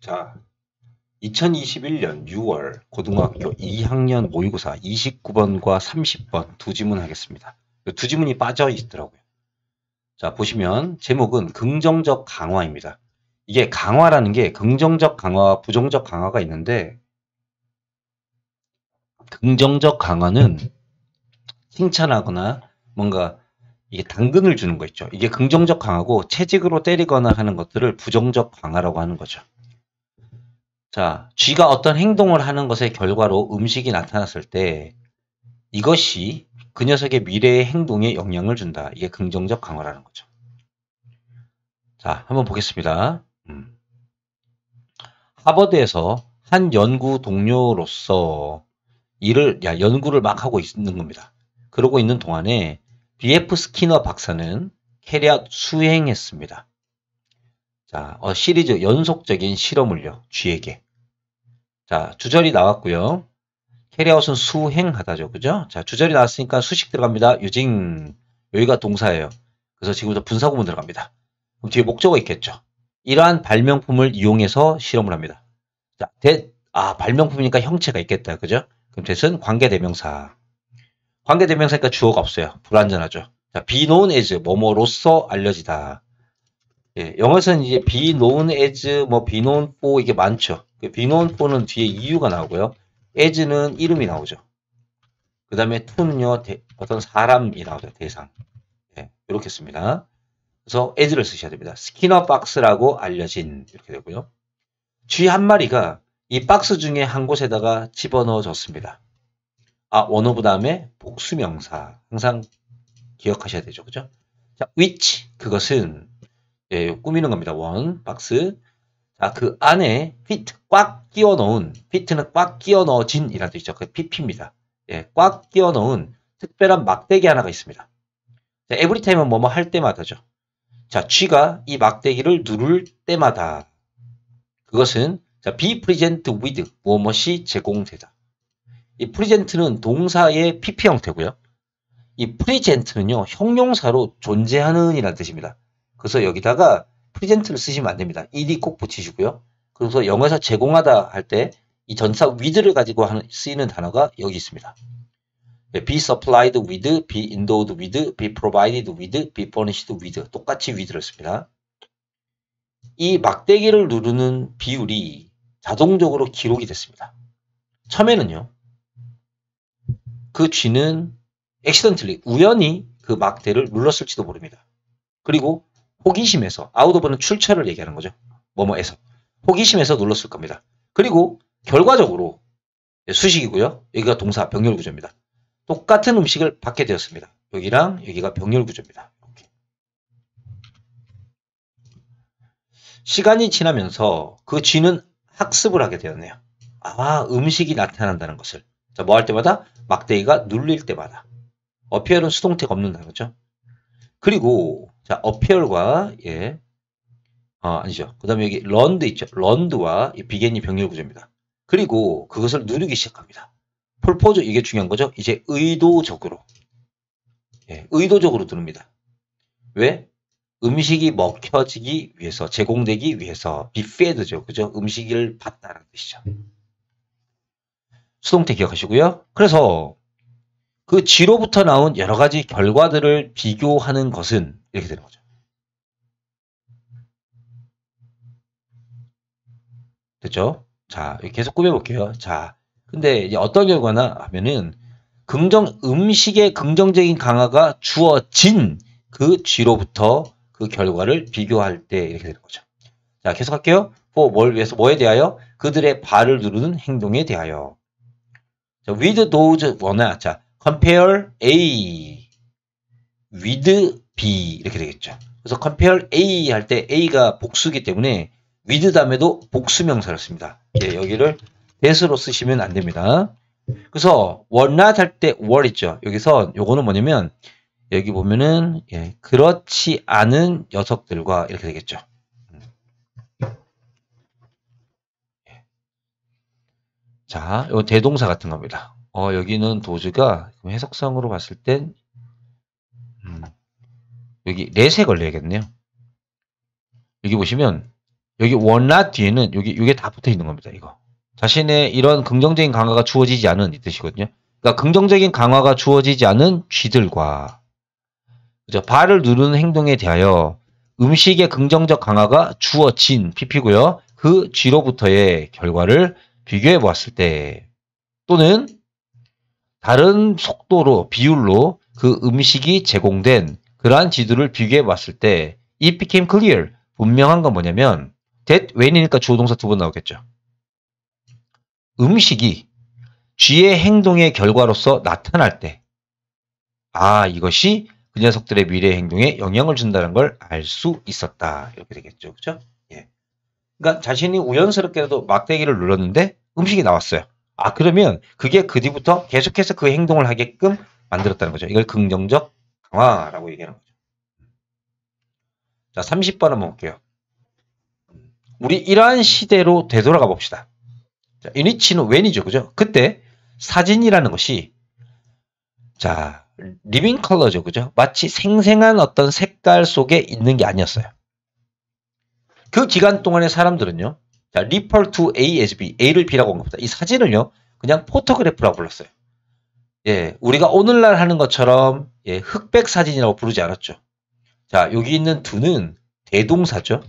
자, 2021년 6월 고등학교 2학년 모의고사 29번과 30번 두 지문 하겠습니다. 그 두 지문이 빠져 있더라고요. 자, 보시면 제목은 긍정적 강화입니다. 이게 강화라는 게 긍정적 강화와 부정적 강화가 있는데 긍정적 강화는 칭찬하거나 뭔가 이게 당근을 주는 거 있죠. 이게 긍정적 강화고 채찍으로 때리거나 하는 것들을 부정적 강화라고 하는 거죠. 자, 쥐가 어떤 행동을 하는 것의 결과로 음식이 나타났을 때 이것이 그 녀석의 미래의 행동에 영향을 준다. 이게 긍정적 강화라는 거죠. 자, 한번 보겠습니다. 음. 하버드에서 한 연구 동료로서 일을, 야, 연구를 막 하고 있는 겁니다. 그러고 있는 동안에 BF 스키너 박사는 캐리아 수행했습니다. 자, 어, 시리즈 연속적인 실험을요, 쥐에게. 자, 주절이 나왔고요. 캐리아웃은 수행하다죠. 그죠? 자, 주절이 나왔으니까 수식 들어갑니다. 유징. 여기가 동사예요. 그래서 지금부터 분사구문 들어갑니다. 그럼 뒤에 목적어 있겠죠. 이러한 발명품을 이용해서 실험을 합니다. 자, 대, 아, 발명품이니까 형체가 있겠다. 그죠? 그럼 대은 관계대명사. 관계대명사니까 주어가 없어요. 불완전하죠. 자, be known as, 뭐뭐로서 알려지다. 예, 영어에서는 이제 be known as, 뭐 be known for 이게 많죠. 그 비논포는 뒤에 이유가 나오고요. as는 이름이 나오죠. 그 다음에 to는요. 대, 어떤 사람이 나오죠. 대상. 네, 예, 이렇게 씁니다. 그래서 as를 쓰셔야 됩니다. 스키너 박스라고 알려진 이렇게 되고요. 쥐 한 마리가 이 박스 중에 한 곳에다가 집어넣어졌습니다. 아, 원어부 다음에 복수명사. 항상 기억하셔야 되죠. 그죠? 자, which. 그것은, 예, 꾸미는 겁니다. 원, 박스. 자, 아, 그 안에 fit 꽉 끼워 넣은 fit는 꽉 끼워 넣어진 이라는 뜻이죠. 그 pp입니다. 예, 꽉 끼워 넣은 특별한 막대기 하나가 있습니다. 자, everytime은 뭐뭐 할 때마다죠. 자, G가 이 막대기를 누를 때마다 그것은 자, be present with 무엇이 제공되다. 이 present는 동사의 pp 형태고요. 이 present는요, 형용사로 존재하는 이라는 뜻입니다. 그래서 여기다가 프리젠트를 쓰시면 안 됩니다. 일이 꼭 붙이시고요. 그래서 영어에서 제공하다 할 때 이 전사 with를 가지고 하는, 쓰이는 단어가 여기 있습니다. 네, be supplied with, be endowed with, be provided with, be furnished with 똑같이 with를 씁니다. 이 막대기를 누르는 비율이 자동적으로 기록이 됐습니다. 처음에는요. 그 쥐는 액시던틀리 우연히 그 막대를 눌렀을지도 모릅니다. 그리고 호기심에서 아웃 오버는 출처를 얘기하는 거죠. 뭐뭐에서 호기심에서 눌렀을 겁니다. 그리고 결과적으로 예, 수식이고요. 여기가 동사 병렬 구조입니다. 똑같은 음식을 받게 되었습니다. 여기랑 여기가 병렬 구조입니다. 이렇게. 시간이 지나면서 그 쥐는 학습을 하게 되었네요. 아, 음식이 나타난다는 것을. 자, 뭐 할 때마다? 막대기가 눌릴 때마다. 어피어는 수동태가 없는 다는거죠 그리고 자, 어피얼과 예. 어, 아니죠. 그 다음에 여기 런드 있죠. 런드와 비겐이 병렬 구조입니다. 그리고 그것을 누르기 시작합니다. 폴포즈 이게 중요한 거죠. 이제 의도적으로 예, 의도적으로 누릅니다. 왜? 음식이 먹혀지기 위해서 제공되기 위해서 비페드죠. 그죠? 음식을 받다라는 뜻이죠. 수동태 기억하시고요. 그래서 그 지로부터 나온 여러 가지 결과들을 비교하는 것은 이렇게 되는 거죠. 됐죠? 자, 계속 꾸며볼게요. 자, 근데 이제 어떤 결과나 하면은 긍정 음식의 긍정적인 강화가 주어진 그지로부터그 결과를 비교할 때 이렇게 되는 거죠. 자, 계속할게요. 4. 뭘 위해서 뭐에 대하여? 그들의 발을 누르는 행동에 대하여. 자, with those w 자, compare A with B 이렇게 되겠죠. 그래서 compare A 할 때 A가 복수기 때문에 with 다음에도 복수 명사를 씁니다. 예, 여기를 대수로 쓰시면 안 됩니다. 그래서 were not 할 때 were 있죠. 여기서 요거는 뭐냐면 여기 보면은 예, 그렇지 않은 녀석들과 이렇게 되겠죠. 자, 요 대동사 같은 겁니다. 어, 여기는 도즈가 해석상으로 봤을 땐 음, 여기 렛에 걸려야겠네요. 여기 보시면 여기 원라 뒤에는 여기 이게 다 붙어 있는 겁니다. 이거 자신의 이런 긍정적인 강화가 주어지지 않은 이 뜻이거든요. 그러니까 긍정적인 강화가 주어지지 않은 쥐들과 그죠? 발을 누르는 행동에 대하여 음식의 긍정적 강화가 주어진 PP고요. 그 쥐로부터의 결과를 비교해 보았을 때 또는 다른 속도로 비율로 그 음식이 제공된 그러한 지도를 비교해 봤을 때 it became clear 분명한 건 뭐냐면 that when이니까 조동사두 번 나오겠죠. 음식이 쥐의 행동의 결과로서 나타날 때 아, 이것이 그 녀석들의 미래 행동에 영향을 준다는 걸 알 수 있었다. 이렇게 되겠죠. 그죠? 예. 그러니까 자신이 우연스럽게도 막대기를 눌렀는데 음식이 나왔어요. 아 그러면 그게 그 뒤부터 계속해서 그 행동을 하게끔 만들었다는 거죠. 이걸 긍정적 강화라고 얘기하는 거죠. 자 30번 한번 볼게요. 우리 이러한 시대로 되돌아가 봅시다. 자, 유니치는 웬이죠. 그죠? 그때 사진이라는 것이 자 리빙 컬러죠. 그죠? 마치 생생한 어떤 색깔 속에 있는 게 아니었어요. 그 기간 동안의 사람들은요. 자, refer to A as B. A를 B라고 한 겁니다. 이 사진을요, 그냥 포토그래프라고 불렀어요. 예, 우리가 오늘날 하는 것처럼, 예, 흑백 사진이라고 부르지 않았죠. 자, 여기 있는 d 는 대동사죠.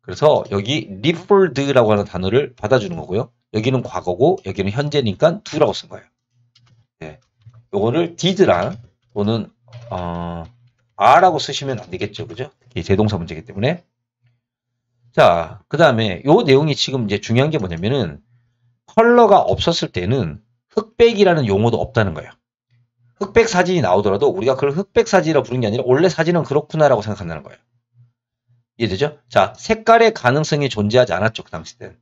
그래서 여기 r e f e r 라고 하는 단어를 받아주는 거고요. 여기는 과거고, 여기는 현재니까 d 라고쓴 거예요. 예. 요거를 did랑 또는, 어, are라고 쓰시면 안 되겠죠. 그죠? 이 예, 제동사 문제이기 때문에. 자, 그 다음에 요 내용이 지금 이제 중요한 게 뭐냐면은 컬러가 없었을 때는 흑백이라는 용어도 없다는 거예요. 흑백 사진이 나오더라도 우리가 그걸 흑백 사진이라고 부르는 게 아니라 원래 사진은 그렇구나라고 생각한다는 거예요. 이해되죠? 자, 색깔의 가능성이 존재하지 않았죠. 그 당시 때는.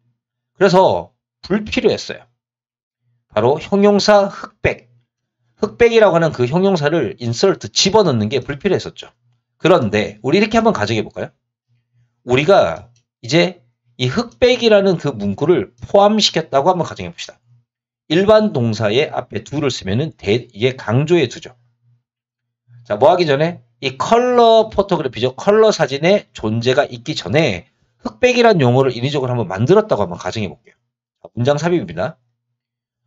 그래서 불필요했어요. 바로 형용사 흑백. 흑백이라고 하는 그 형용사를 인서트 집어넣는 게 불필요했었죠. 그런데 우리 이렇게 한번 가정해 볼까요? 우리가 이제 이 흑백이라는 그 문구를 포함시켰다고 한번 가정해 봅시다. 일반 동사의 앞에 두를 쓰면은 대, 이게 강조의 두죠. 자, 뭐 하기 전에 이 컬러 포토그래피죠. 컬러 사진의 존재가 있기 전에 흑백이란 용어를 인위적으로 한번 만들었다고 한번 가정해 볼게요. 문장 삽입입니다.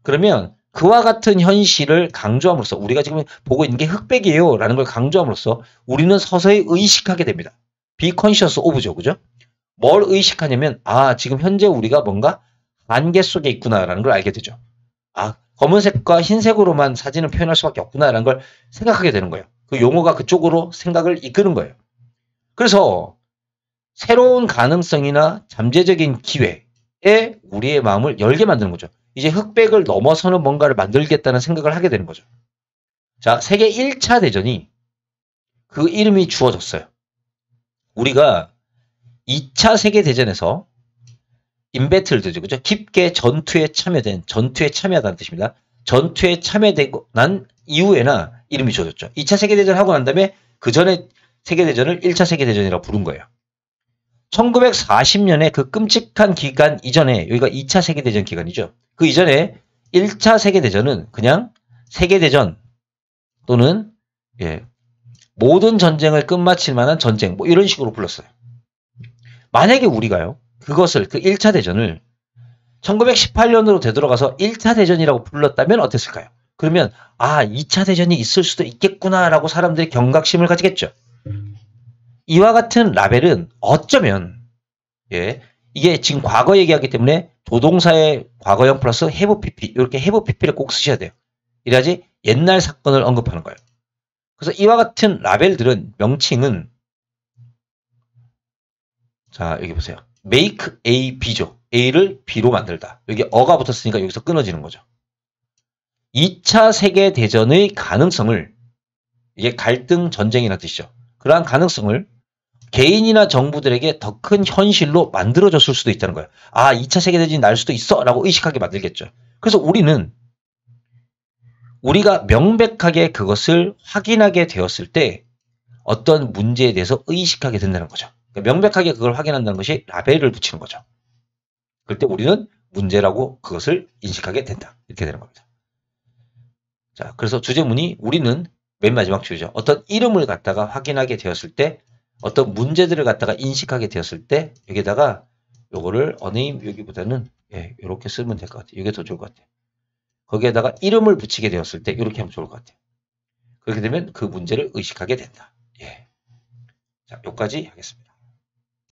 그러면 그와 같은 현실을 강조함으로써 우리가 지금 보고 있는 게 흑백이에요 라는 걸 강조함으로써 우리는 서서히 의식하게 됩니다. 비컨 c o n 오 o 죠 그죠? 뭘 의식하냐면 아 지금 현재 우리가 뭔가 안개 속에 있구나라는 걸 알게 되죠. 아 검은색과 흰색으로만 사진을 표현할 수밖에 없구나라는 걸 생각하게 되는 거예요. 그 용어가 그쪽으로 생각을 이끄는 거예요. 그래서 새로운 가능성이나 잠재적인 기회에 우리의 마음을 열게 만드는 거죠. 이제 흑백을 넘어서는 뭔가를 만들겠다는 생각을 하게 되는 거죠. 자, 세계 1차 대전이 그 이름이 주어졌어요. 우리가 2차 세계대전에서 인베틀드죠 그죠? 깊게 전투에 참여된, 전투에 참여하다는 뜻입니다. 전투에 참여되고 난 이후에나 이름이 줘졌죠. 2차 세계대전 하고 난 다음에 그 전에 세계대전을 1차 세계대전이라고 부른 거예요. 1940년에 그 끔찍한 기간 이전에 여기가 2차 세계대전 기간이죠. 그 이전에 1차 세계대전은 그냥 세계대전 또는 예, 모든 전쟁을 끝마칠 만한 전쟁 뭐 이런 식으로 불렀어요. 만약에 우리가요, 그것을, 그 1차 대전을 1918년으로 되돌아가서 1차 대전이라고 불렀다면 어땠을까요? 그러면, 아, 2차 대전이 있을 수도 있겠구나라고 사람들이 경각심을 가지겠죠. 이와 같은 라벨은 어쩌면, 예, 이게 지금 과거 얘기하기 때문에 도동사의 과거형 플러스 해부 PP, 이렇게 해부 PP를 꼭 쓰셔야 돼요. 이래야지 옛날 사건을 언급하는 거예요. 그래서 이와 같은 라벨들은, 명칭은 자, 여기 보세요. make A, B죠. A를 B로 만들다. 여기 어가 붙었으니까 여기서 끊어지는 거죠. 2차 세계대전의 가능성을 이게 갈등 전쟁이나 뜻이죠. 그러한 가능성을 개인이나 정부들에게 더 큰 현실로 만들어졌을 수도 있다는 거예요. 아, 2차 세계대전이 날 수도 있어 라고 의식하게 만들겠죠. 그래서 우리는 우리가 명백하게 그것을 확인하게 되었을 때 어떤 문제에 대해서 의식하게 된다는 거죠. 그러니까 명백하게 그걸 확인한다는 것이 라벨을 붙이는 거죠. 그때 우리는 문제라고 그것을 인식하게 된다. 이렇게 되는 겁니다. 자, 그래서 주제문이 우리는 맨 마지막 주이죠 어떤 이름을 갖다가 확인하게 되었을 때 어떤 문제들을 갖다가 인식하게 되었을 때 여기다가 요거를 어네임 여기보다는 예, 이렇게 쓰면 될 것 같아요. 이게 더 좋을 것 같아요. 거기에다가 이름을 붙이게 되었을 때 이렇게 하면 좋을 것 같아요. 그렇게 되면 그 문제를 의식하게 된다. 예. 자, 여기까지 하겠습니다.